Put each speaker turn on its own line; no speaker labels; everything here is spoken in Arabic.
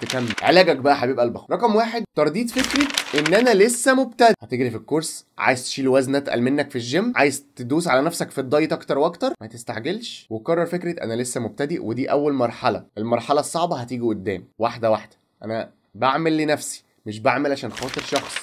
تكمل علاجك بقى حبيب قلبك رقم واحد ترديد فكره ان انا لسه مبتدئ هتجري في الكورس عايز تشيل وزن اتقل منك في الجيم عايز تدوس على نفسك في الدايت اكتر واكتر ما تستعجلش وكرر فكره انا لسه مبتدئ ودي اول مرحله المرحله الصعبه هتيجي قدام واحده واحده انا بعمل لنفسي مش بعمل عشان خاطر شخص